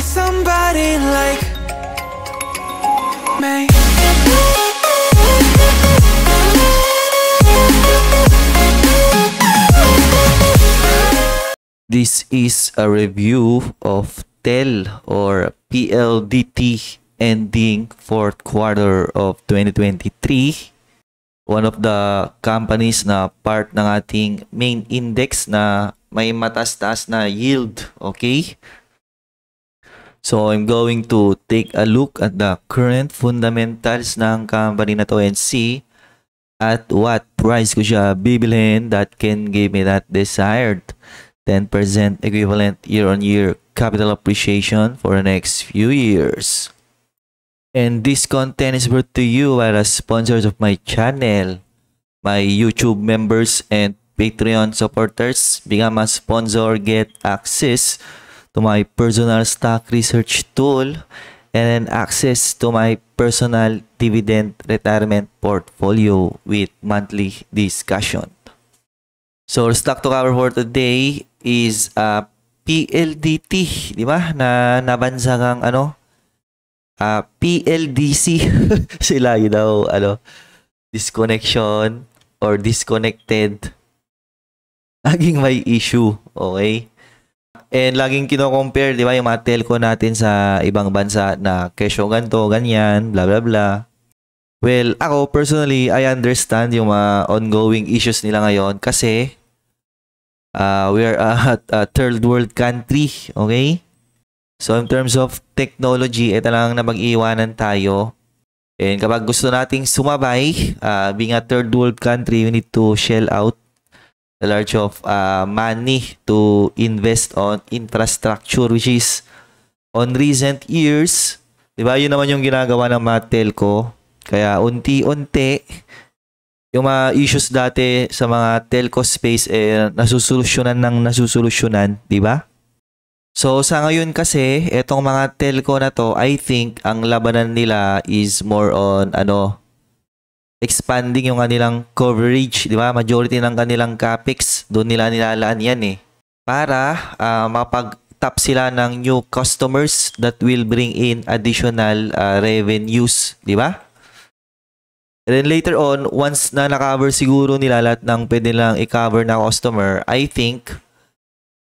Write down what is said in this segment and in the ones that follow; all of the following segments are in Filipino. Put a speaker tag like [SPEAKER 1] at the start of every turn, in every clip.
[SPEAKER 1] need somebody like me This is a review of TEL or PLDT ending fourth quarter of 2023 one of the companies na part ng ating main index na may mataas-taas na yield, okay? So I'm going to take a look at the current fundamentals ng company na to and see at what price ko siya bibilhin that can give me that desired 10% equivalent year-on-year -year capital appreciation for the next few years. And this content is brought to you by the sponsors of my channel, my YouTube members and Patreon supporters. Become a sponsor, get access to my personal stock research tool and then access to my personal dividend retirement portfolio with monthly discussion. So, our stock to cover for today is uh, PLDT, di ba? Na nabansagang ano? Uh, ah, PLDC. Sila yun daw, ano, disconnection or disconnected. Laging may issue, okay? And laging kino-compare, di ba, yung mga telco natin sa ibang bansa na kesyo ganto, ganyan, bla bla bla. Well, ako personally, I understand yung mga ongoing issues nila ngayon kasi uh, we are at a third world country, okay? So in terms of technology, eh talagang na mag-iwanan tayo. And kapag gusto nating sumabay, uh, being a third world country, we need to shell out the large of uh, money to invest on infrastructure which is on recent years, 'di ba? 'Yun naman yung ginagawa ng mga telco. Kaya unti-unti yung mga issues dati sa mga telco space eh nasusolusyonan ng nasusolusyonan, 'di ba? So sa ngayon kasi, etong mga telco na to, I think ang labanan nila is more on ano, expanding yung kanilang coverage, di ba? Majority ng kanilang capex, doon nila nilalaan yan eh. Para uh, mapag-tap sila ng new customers that will bring in additional uh, revenues, di ba? And then later on, once na na-cover siguro nila lahat ng pwede nilang i-cover na customer, I think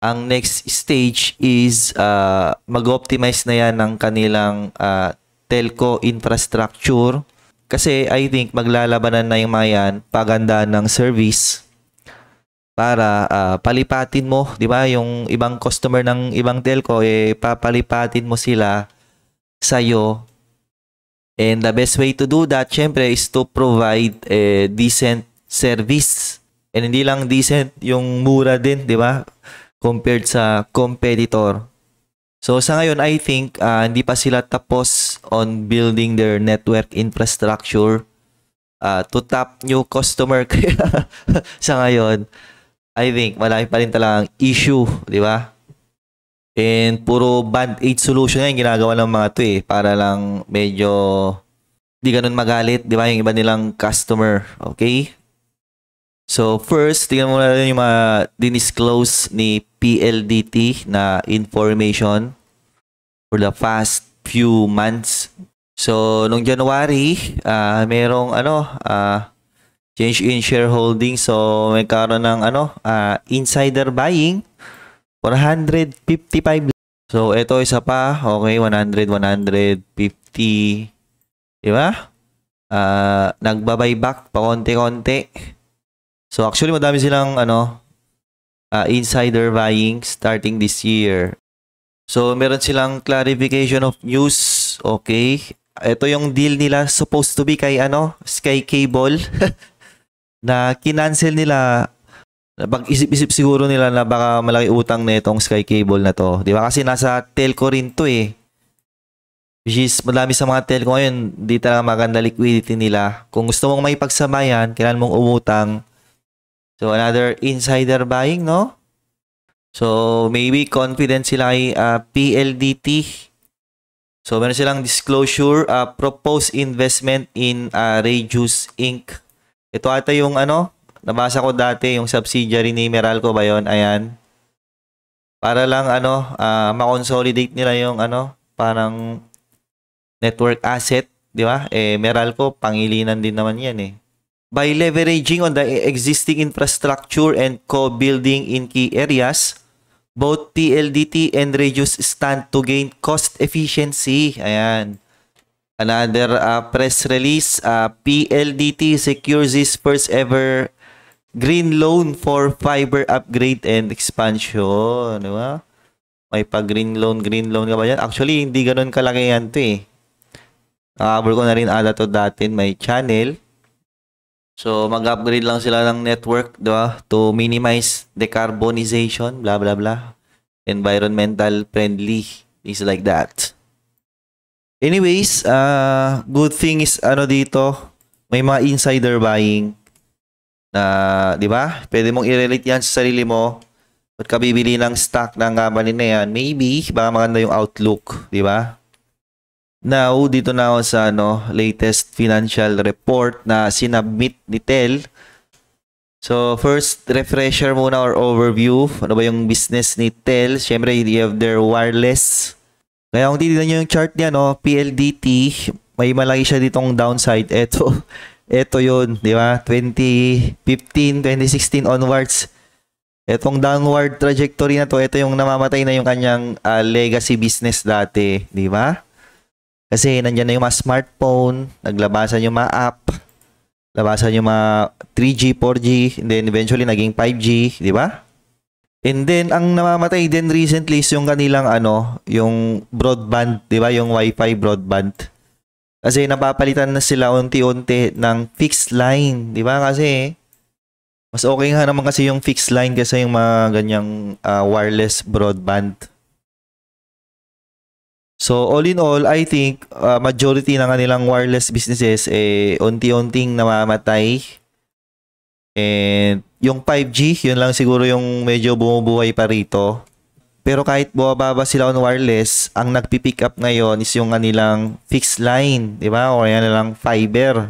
[SPEAKER 1] ang next stage is uh, mag-optimize na yan ng kanilang uh, telco infrastructure kasi I think maglalabanan na yung mga yan, paganda ng service para uh, palipatin mo, 'di ba? Yung ibang customer ng ibang telco eh papalipatin mo sila sa iyo. And the best way to do that, syempre, is to provide a eh, decent service. And hindi lang decent, yung mura din, 'di ba? Compared sa competitor. So sa ngayon, I think uh, hindi pa sila tapos on building their network infrastructure uh, to tap new customer. sa ngayon, I think malaki pa rin talagang issue, di ba? And puro band-aid solution ngayon ginagawa ng mga to eh para lang medyo di ganun magalit, di ba? Yung iba nilang customer, okay? So first, tingnan muna natin yung mga dinisclose ni PLDT na information for the past few months. So, nung January, uh, merong ano, uh, change in shareholding. So, may karoon ng ano, uh, insider buying, 155. So, ito isa pa, okay, 100, 150, di ba? Uh, Nagbabay back pa konti-konti. So actually madami silang ano uh, insider buying starting this year. So meron silang clarification of news, okay? Ito yung deal nila supposed to be kay ano, Sky Cable na kinancel nila pag-isip-isip siguro nila na baka malaki utang nitong Sky Cable na to. Di ba? Kasi nasa telco rin to eh. Which is, madami sa mga telco ngayon, di talaga maganda liquidity nila. Kung gusto mong may pagsamayan, kailangan mong umutang So another insider buying, no? So maybe confident sila kay uh, ah, PLDT. So meron silang disclosure, uh, proposed investment in uh, ah, Rejuice Inc. Ito ata yung ano, nabasa ko dati yung subsidiary ni Meralco ba yon? Ayan. Para lang ano, uh, ma-consolidate nila yung ano, parang network asset, di ba? Eh Meralco pangilinan din naman yan eh by leveraging on the e-, existing infrastructure and co-building in key areas, both PLDT and Radius stand to gain cost efficiency. Ayan. Another uh, press release, uh, PLDT secures its first ever green loan for fiber upgrade and expansion. Di ba? May pa-green loan, green loan ka ba yan? Actually, hindi ganun kalaki yan to eh. Nakabor ko na rin ala to dati may channel. So, mag-upgrade lang sila ng network, di ba? To minimize decarbonization, blah, blah, blah. Environmental friendly, is like that. Anyways, uh, good thing is, ano dito, may mga insider buying na, di ba? Pwede mong i-relate yan sa sarili mo. Pag ka bibili ng stock ng company na yan? Maybe, baka maganda yung outlook, di ba? Now, dito na ako sa ano, latest financial report na sinubmit ni Tel. So, first, refresher muna or overview. Ano ba yung business ni Tel? Siyempre, they have their wireless. Kaya kung titignan nyo yung chart niya, no, PLDT, may malaki siya ditong downside. Eto, eto yun, di ba? 2015, 2016 onwards. Etong downward trajectory na to, ito yung namamatay na yung kanyang uh, legacy business dati, di ba? Kasi nandiyan na yung mga smartphone, naglabasan yung mga app, labasan yung mga 3G, 4G, and then eventually naging 5G, di ba? And then ang namamatay din recently is yung kanilang ano, yung broadband, di ba? Yung Wi-Fi broadband. Kasi napapalitan na sila unti-unti ng fixed line, di ba? Kasi mas okay nga naman kasi yung fixed line kasi yung mga ganyang uh, wireless broadband. So all in all, I think uh, majority ng kanilang wireless businesses eh unti-unting namamatay. And yung 5G, yun lang siguro yung medyo bumubuhay pa rito. Pero kahit bumababa sila on wireless, ang nagpi-pick up ngayon is yung kanilang fixed line, di ba? O yan lang fiber.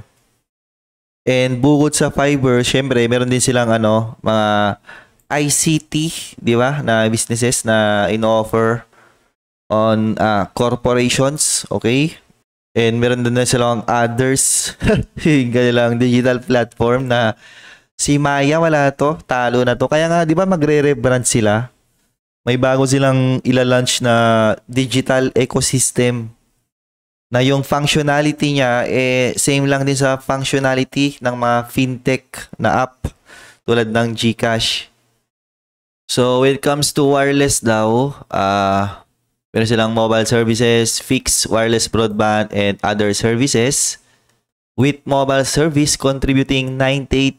[SPEAKER 1] And bukod sa fiber, syempre meron din silang ano, mga ICT, di ba? Na businesses na in-offer on uh, corporations, okay? And meron din na silang others, yung kanilang digital platform na si Maya wala to, talo na to. Kaya nga, di ba magre-rebrand sila? May bago silang ilalunch na digital ecosystem na yung functionality niya, eh, same lang din sa functionality ng mga fintech na app tulad ng Gcash. So, when it comes to wireless daw, ah, uh, Meron silang mobile services, fixed wireless broadband, and other services. With mobile service contributing 98%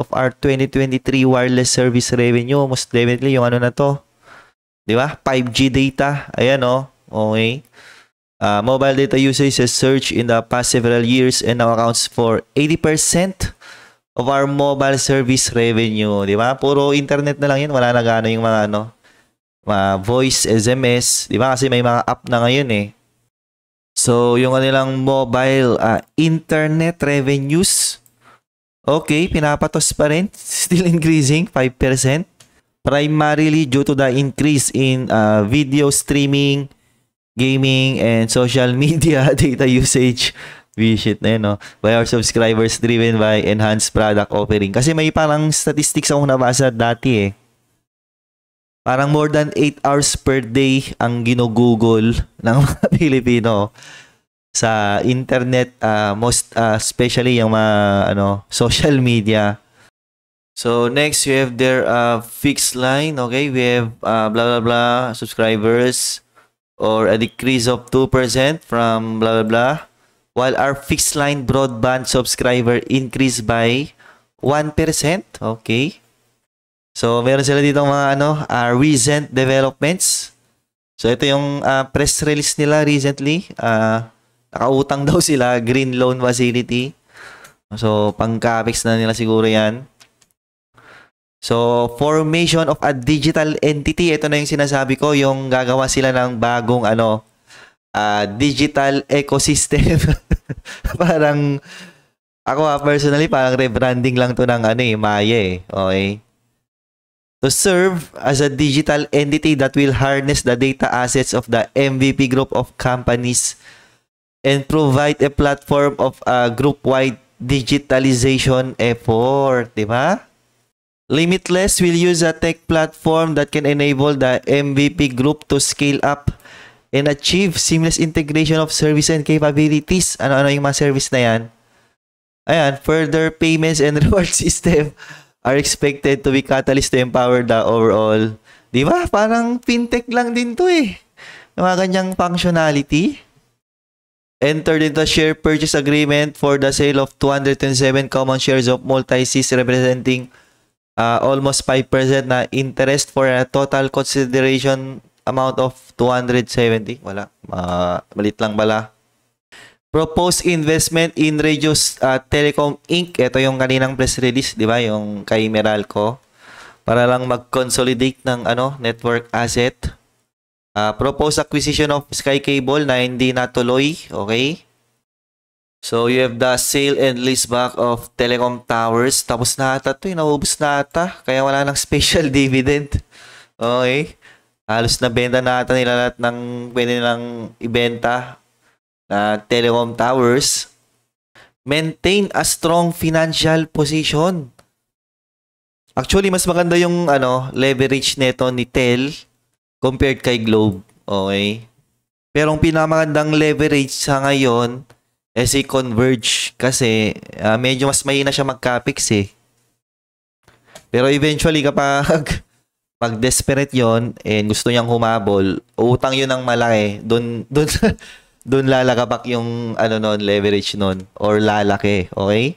[SPEAKER 1] of our 2023 wireless service revenue. Most definitely yung ano na to. Di ba? 5G data. Ayan o. Oh. Okay. Uh, mobile data usage has surged in the past several years and now accounts for 80% of our mobile service revenue. Di ba? Puro internet na lang yan. Wala na gano'n yung mga ano, uh, voice, SMS, di ba? Kasi may mga app na ngayon eh. So, yung kanilang mobile uh, internet revenues, okay, pinapatos pa rin, still increasing, 5%. Primarily due to the increase in uh, video streaming, gaming, and social media data usage. Visit na yun, no? By our subscribers driven by enhanced product offering. Kasi may parang statistics akong nabasa dati eh Parang more than 8 hours per day ang ginugoogle ng mga Pilipino sa internet, uh, most uh, especially yung mga ano, social media. So next you have their uh, ah, fixed line, okay? We have uh, blah blah blah subscribers or a decrease of 2% from blah blah blah while our fixed line broadband subscriber increased by 1%, okay? So, meron sila dito mga ano, uh, recent developments. So, ito yung uh, press release nila recently. Uh, nakautang daw sila, Green Loan Facility. So, pang CAPEX na nila siguro yan. So, formation of a digital entity. Ito na yung sinasabi ko, yung gagawa sila ng bagong ano, uh, digital ecosystem. parang, ako ha, personally, parang rebranding lang to ng ano eh, Maya eh. Okay? to serve as a digital entity that will harness the data assets of the MVP group of companies and provide a platform of a group-wide digitalization effort, di ba? Limitless will use a tech platform that can enable the MVP group to scale up and achieve seamless integration of service and capabilities. Ano-ano yung mga service na yan? Ayan, further payments and reward system. are expected to be catalyst to empower the overall. Di ba? Parang fintech lang din to eh. Yung mga ganyang functionality. Entered into a share purchase agreement for the sale of 227 common shares of Multisys representing uh, almost 5% na interest for a total consideration amount of 270. Wala. Uh, malit lang bala. Proposed investment in Regius uh, Telecom Inc. Ito yung kaninang press release, di ba? Yung kay Meralco. Para lang mag-consolidate ng ano, network asset. Uh, proposed acquisition of Sky Cable na hindi natuloy. Okay? So, you have the sale and leaseback of telecom towers. Tapos na ata ito. Eh. Naubos na ata. Kaya wala nang special dividend. Okay? Halos na benta na ata nila lahat ng pwede nilang ibenta uh, telecom towers, maintain a strong financial position. Actually, mas maganda yung ano, leverage nito ni Tel compared kay Globe. Okay? Pero ang pinakamagandang leverage sa ngayon ay eh, si Converge kasi uh, medyo mas mahina siya mag-capex eh. Pero eventually kapag pag desperate yon and eh, gusto niyang humabol, utang yun ang malaki. Doon, doon, doon lalakabak yung ano noon, leverage noon or lalaki, okay?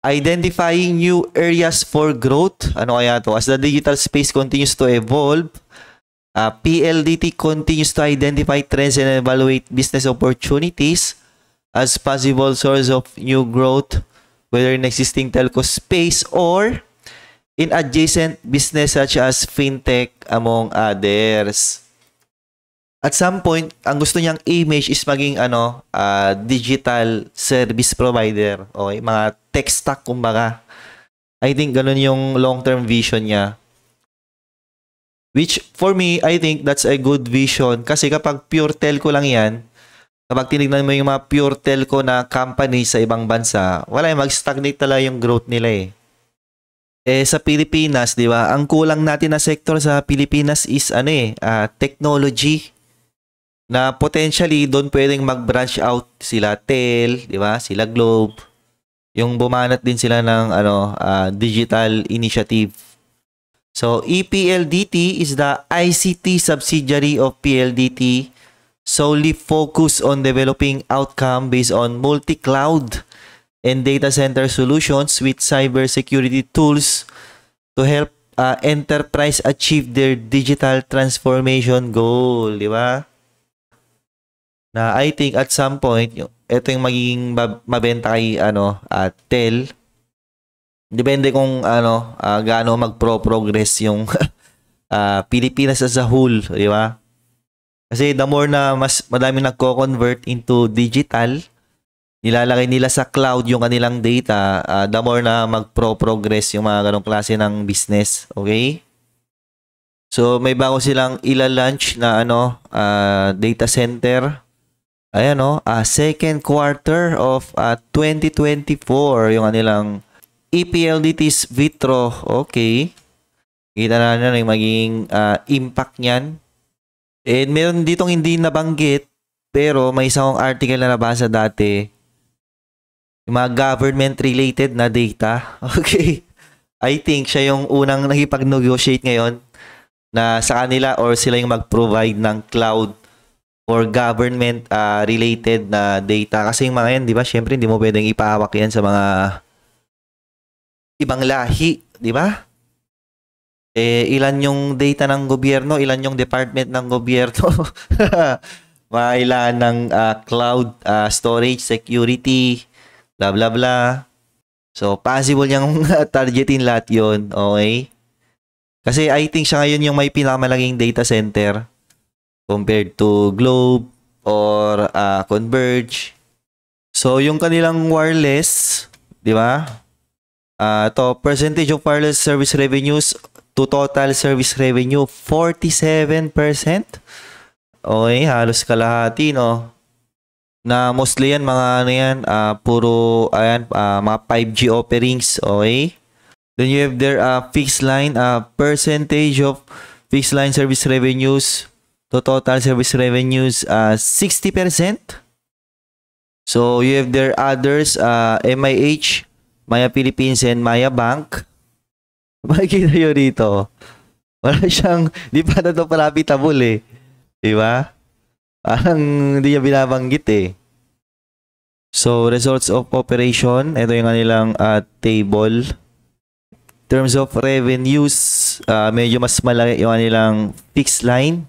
[SPEAKER 1] Identifying new areas for growth. Ano kaya to? As the digital space continues to evolve, uh, PLDT continues to identify trends and evaluate business opportunities as possible source of new growth, whether in existing telco space or in adjacent business such as fintech, among others at some point, ang gusto niyang image is maging ano, uh, digital service provider. Okay, mga tech stack kumbaga. I think ganun yung long-term vision niya. Which for me, I think that's a good vision kasi kapag pure telco lang 'yan, kapag tinignan mo yung mga pure telco na company sa ibang bansa, wala yung mag-stagnate talaga yung growth nila eh. Eh sa Pilipinas, 'di ba? Ang kulang natin na sector sa Pilipinas is ano eh, uh, technology na potentially doon pwedeng mag-branch out sila Tel, di ba? Sila Globe. Yung bumanat din sila ng ano, uh, digital initiative. So EPLDT is the ICT subsidiary of PLDT solely focused on developing outcome based on multi-cloud and data center solutions with cybersecurity tools to help uh, enterprise achieve their digital transformation goal, di ba? na I think at some point, ito yung magiging mabenta kay ano, uh, Tel. Depende kung ano, uh, gaano magpro-progress yung uh, Pilipinas as a whole, di ba? Kasi the more na mas madami nagko-convert into digital, nilalagay nila sa cloud yung kanilang data, uh, the more na magpro-progress yung mga ganong klase ng business, okay? So may bago silang ila-launch na ano, uh, data center Ayan o, no? uh, ah, second quarter of uh, ah, 2024 yung kanilang EPLDT's Vitro. Okay. Kita na na yung magiging uh, impact niyan. And meron ditong hindi nabanggit pero may isang article na nabasa dati yung mga government related na data. Okay. I think siya yung unang nakipag-negotiate ngayon na sa kanila or sila yung mag-provide ng cloud or government uh, related na data kasi yung mga yan, 'di ba? Syempre hindi mo pwedeng ipahawak 'yan sa mga ibang lahi, 'di ba? Eh ilan yung data ng gobyerno, ilan yung department ng gobyerno. Mailan ng uh, cloud uh, storage security, bla bla bla. So possible yang targetin lahat 'yon, okay? Kasi I think siya ngayon yung may pinakamalaking data center compared to Globe or uh, Converge. So, yung kanilang wireless, di ba? Uh, ito, percentage of wireless service revenues to total service revenue, 47%. Okay, halos kalahati, no? Na mostly yan, mga ano yan, uh, puro, ayan, uh, mga 5G offerings, okay? Then you have their uh, fixed line, uh, percentage of fixed line service revenues, to total service revenues uh, 60%. So you have their others, uh, MIH, Maya Philippines, and Maya Bank. Makikita nyo dito. Wala siyang, di pa na ito profitable eh. Di ba? Parang hindi niya binabanggit eh. So, results of operation. Ito yung kanilang uh, table. In terms of revenues, uh, medyo mas malaki yung kanilang fixed line.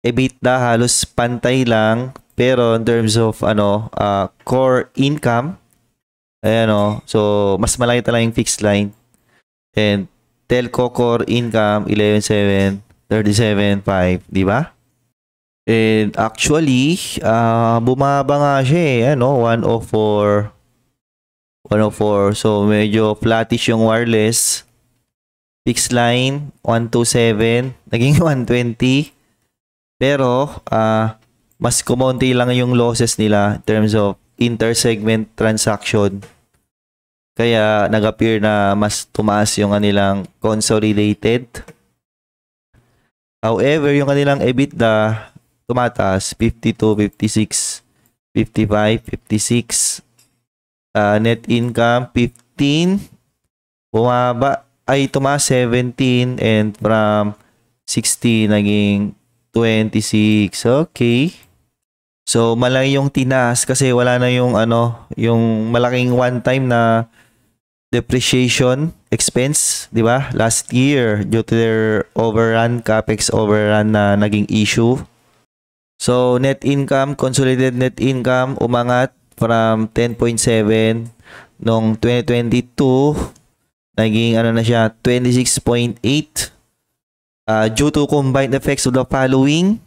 [SPEAKER 1] EBITDA halos pantay lang pero in terms of ano uh, core income ayan oh, so mas malaki talaga yung fixed line and telco core income 117375 di ba and actually uh, bumaba nga siya eh ano 104 104 so medyo flattish yung wireless fixed line 127 naging 120 Pero, uh, mas kumonti lang yung losses nila in terms of inter-segment transaction. Kaya nag-appear na mas tumaas yung kanilang consolidated. However, yung kanilang EBITDA tumataas 52, 56, 55, 56. Uh, net income 15 bumaba ay tumaas 17 and from 16 naging 26. Okay. So, malaki yung tinas kasi wala na yung ano, yung malaking one time na depreciation expense, di ba? Last year, due to their overrun, capex overrun na naging issue. So, net income, consolidated net income, umangat from 10.7 noong 2022, naging ano na siya, 26.8 uh, due to combined effects of the following,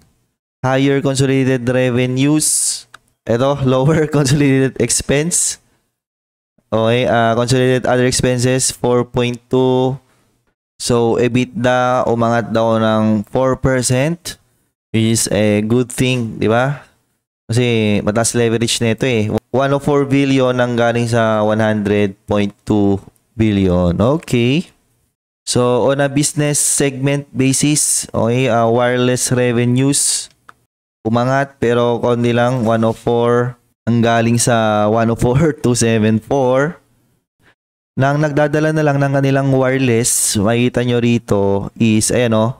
[SPEAKER 1] higher consolidated revenues, ito, lower consolidated expense, okay, uh, consolidated other expenses, 4.2, So, EBITDA umangat daw ng 4%, which is a good thing, di ba? Kasi mataas leverage nito eh. 104 billion ang galing sa 100.2 billion. Okay. So, on a business segment basis, okay, uh, wireless revenues umangat pero konti lang 104 ang galing sa 104,274 nang nagdadala na lang ng kanilang wireless makita nyo rito is ayan oh,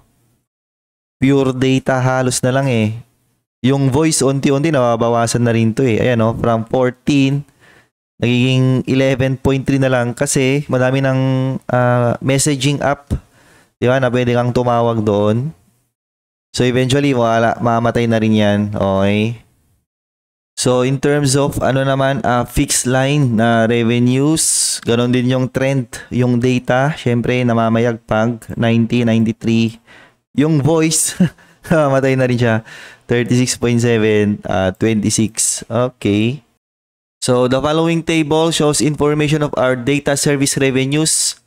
[SPEAKER 1] pure data halos na lang eh yung voice unti-unti nababawasan na rin to eh ayan oh, from 14 nagiging 11.3 na lang kasi madami ng uh, messaging app, di ba, na pwede kang tumawag doon. So eventually, wala, mamatay na rin yan. Okay. So in terms of ano naman, uh, fixed line na revenues, ganun din yung trend, yung data, syempre namamayagpag, 90, 93. Yung voice, mamatay na rin siya, 36.7, uh, 26. Okay. So the following table shows information of our data service revenues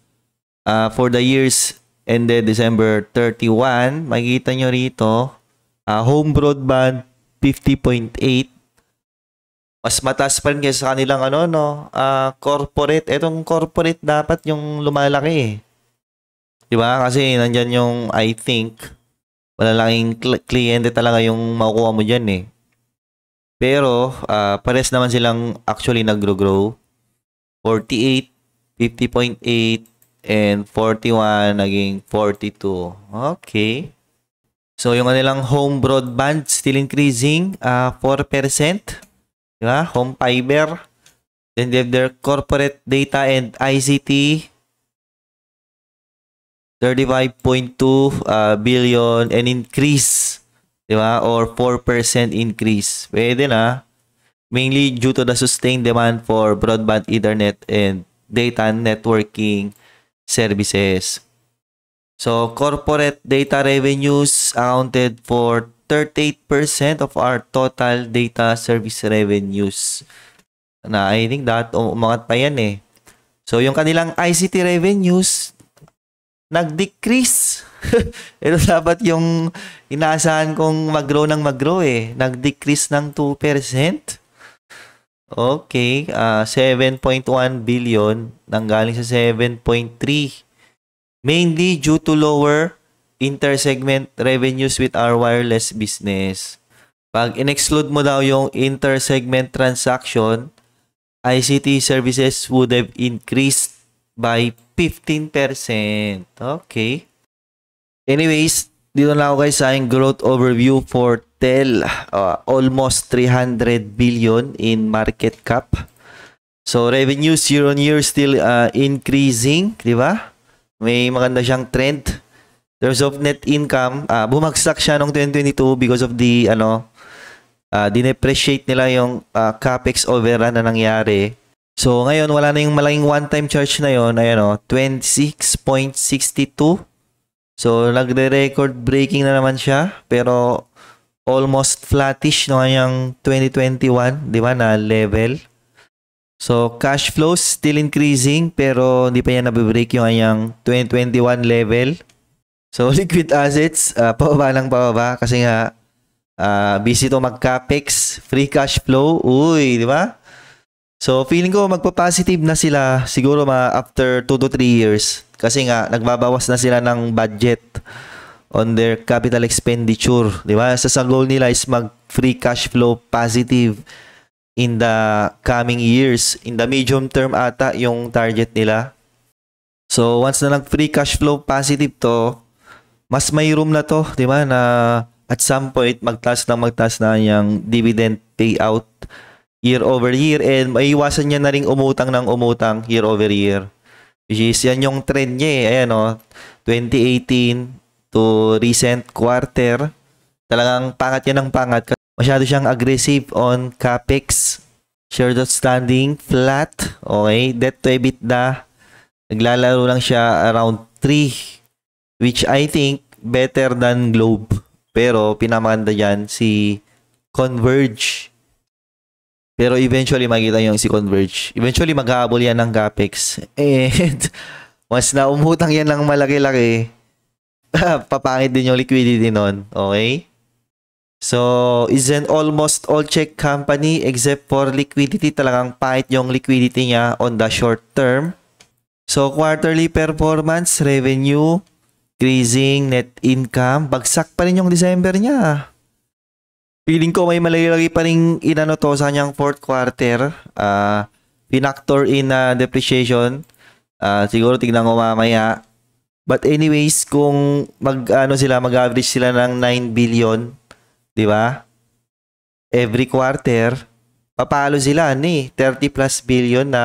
[SPEAKER 1] uh, for the years ended December 31. Makikita nyo rito, uh, home broadband 50.8. Mas mataas pa rin kaysa kanilang ano, no, uh, corporate. Itong corporate dapat yung lumalaki eh. Diba? Kasi nandyan yung I think malalaking kl- kliyente talaga yung makukuha mo dyan eh. Pero, uh, pares naman silang actually nagro-grow. 48, 50.8, and 41 naging 42. Okay. So, yung kanilang home broadband still increasing uh, 4%. Diba? Home fiber. Then they have their corporate data and ICT. 35.2 uh, billion and increase 'di ba? Or 4% increase. Pwede na mainly due to the sustained demand for broadband internet and data networking services. So, corporate data revenues accounted for 38% of our total data service revenues. Na I think that umangat pa yan eh. So, yung kanilang ICT revenues nag-decrease. Pero dapat yung inaasahan kong mag-grow ng mag-grow eh. Nag-decrease ng 2%. Okay, uh, ah, 7.1 billion nanggaling sa 7.3. Mainly due to lower intersegment revenues with our wireless business. Pag in-exclude mo daw yung intersegment transaction, ICT services would have increased by 15%. Okay. Anyways, dito na ako guys sa aking growth overview for Tel. Uh, almost 300 billion in market cap. So, revenues year on year still uh, increasing, di ba? May maganda siyang trend. Terms of net income, uh, bumagsak siya noong 2022 because of the, ano, uh, dinepreciate nila yung uh, capex overrun na nangyari. So, ngayon, wala na yung malaking one-time charge na yon Ayan o, 26.62. So, nagre-record breaking na naman siya. Pero, almost flattish no kanyang 2021, di ba, na level. So, cash flows still increasing pero hindi pa niya nabibreak yung kanyang 2021 level. So, liquid assets, uh, pababa lang pababa kasi nga uh, busy to mag-capex, free cash flow, uy, di ba? So feeling ko magpa-positive na sila siguro ma after 2 to 3 years kasi nga nagbabawas na sila ng budget on their capital expenditure, 'di ba? Sa so, sa goal nila is mag free cash flow positive in the coming years. In the medium term ata yung target nila. So once na nag free cash flow positive to, mas may room na to, 'di ba? Na at some point magtaas na magtaas na yung dividend payout year over year and maiiwasan niya na rin umutang ng umutang year over year. Which is yan yung trend niya eh. Ayan o, 2018 to recent quarter. Talagang pangat yan ng pangat. Masyado siyang aggressive on capex. Share Shared standing, flat. Okay, debt to EBITDA. Naglalaro lang siya around 3 which I think better than Globe. Pero pinamaganda yan si Converge pero eventually, makita yung si Converge. Eventually, maghahabol yan ng capex. And, once na umutang yan ng malaki-laki, papangit din yung liquidity nun. Okay? So, is an almost all check company except for liquidity. Talagang pahit yung liquidity niya on the short term. So, quarterly performance, revenue, increasing net income. Bagsak pa rin yung December niya. Feeling ko may malalaki pa rin inano to sa niyang fourth quarter. Uh, ah, pinactor in uh, depreciation. Uh, siguro tignan ko mamaya. But anyways, kung mag ano sila, mag-average sila ng 9 billion, 'di ba? Every quarter, papalo sila ni ano eh, 30 plus billion na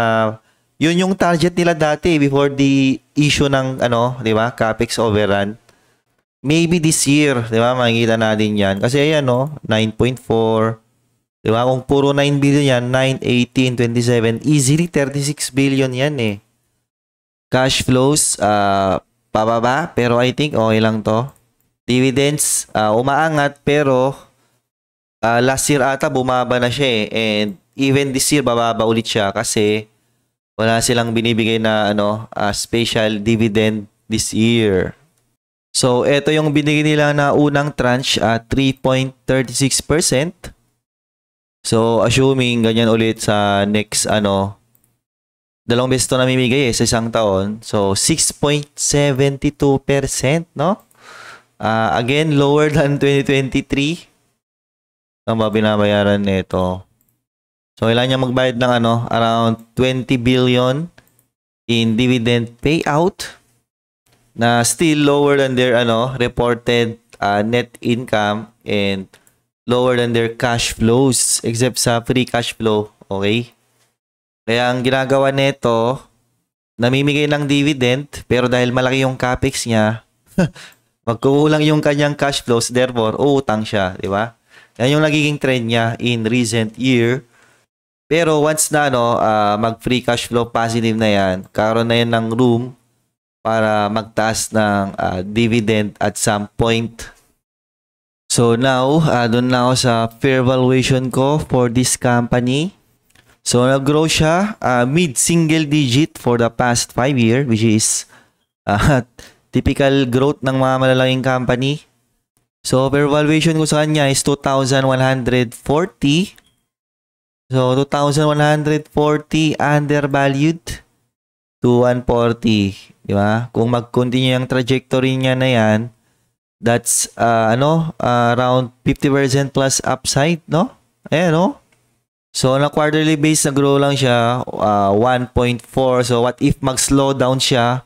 [SPEAKER 1] yun yung target nila dati before the issue ng ano, 'di ba? CapEx overrun maybe this year, di ba, makikita natin yan. Kasi ayan, no, 9.4, di ba, kung puro 9 billion yan, 9, 18, 27, easily 36 billion yan eh. Cash flows, uh, pababa, pero I think okay lang to. Dividends, uh, umaangat, pero uh, last year ata bumaba na siya eh. And even this year, bababa ulit siya kasi wala silang binibigay na ano uh, special dividend this year. So, ito yung binigay nila na unang tranche at 3.36%. So, assuming ganyan ulit sa next ano, dalawang beses ito namimigay eh, sa isang taon. So, 6.72%, no? Uh, again, lower than 2023. Ang ba binabayaran nito? So, kailangan niya magbayad ng ano, around 20 billion in dividend payout na still lower than their ano reported uh, net income and lower than their cash flows except sa free cash flow, okay? Kaya ang ginagawa nito, namimigay ng dividend pero dahil malaki yung capex niya, magkukulang yung kanyang cash flows therefore uutang siya, di ba? Yan yung nagiging trend niya in recent year. Pero once na no, uh, mag free cash flow positive na yan, karon na yan ng room para magtaas ng uh, dividend at some point. So now, uh, ah, doon na ako sa fair valuation ko for this company. So nag-grow siya uh, mid-single digit for the past 5 year which is uh, typical growth ng mga malalaking company. So fair valuation ko sa kanya is 2,140. So 2,140 undervalued to 140 Di ba? Kung mag-continue yung trajectory niya na yan, that's uh, ano, uh, around 50% plus upside, no? Ayan, no? So, on a quarterly base, nag-grow lang siya, uh, 1.4. So, what if mag-slow down siya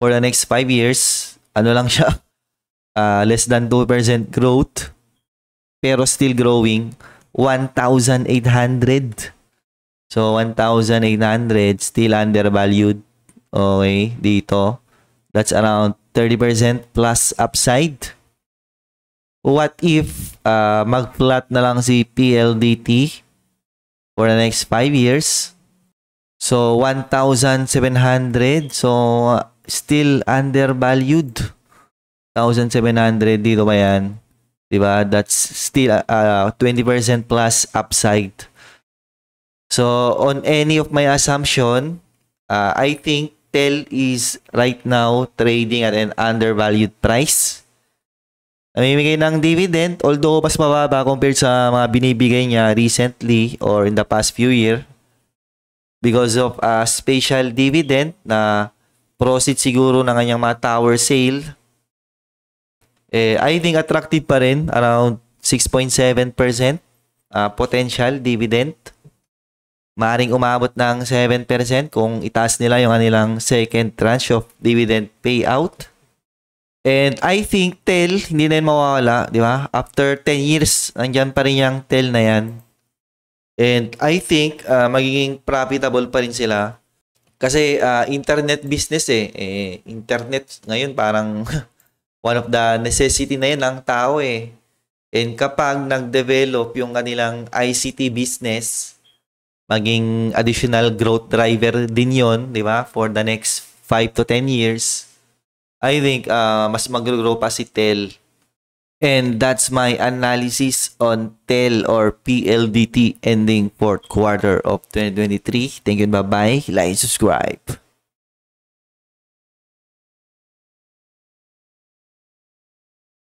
[SPEAKER 1] for the next 5 years? Ano lang siya? Uh, less than 2% growth, pero still growing. 1,800. So, 1,800, still undervalued. Okay, dito. That's around 30% plus upside. What if uh, mag-plot na lang si PLDT for the next 5 years? So, 1,700. So, uh, still undervalued. 1,700 dito ba yan? Diba? That's still uh, 20% plus upside. So, on any of my assumption, uh, I think Intel is right now trading at an undervalued price. Namimigay ng dividend, although mas mababa compared sa mga binibigay niya recently or in the past few year because of a special dividend na proceed siguro ng kanyang mga tower sale. Eh, I think attractive pa rin, around 6.7% uh, ah, potential dividend. Maring umabot ng 7% kung itaas nila yung kanilang second tranche of dividend payout. And I think TEL, hindi na yun mawawala, di ba? After 10 years, nandyan pa rin yung TEL na yan. And I think uh, magiging profitable pa rin sila. Kasi uh, internet business eh. eh. Internet ngayon parang one of the necessity na yun ng tao eh. And kapag nag-develop yung kanilang ICT business, maging additional growth driver din yon di ba, for the next 5 to 10 years, I think uh, mas mag-grow pa si TEL. And that's my analysis on TEL or PLDT ending fourth quarter of 2023. Thank you bye-bye. Like, subscribe.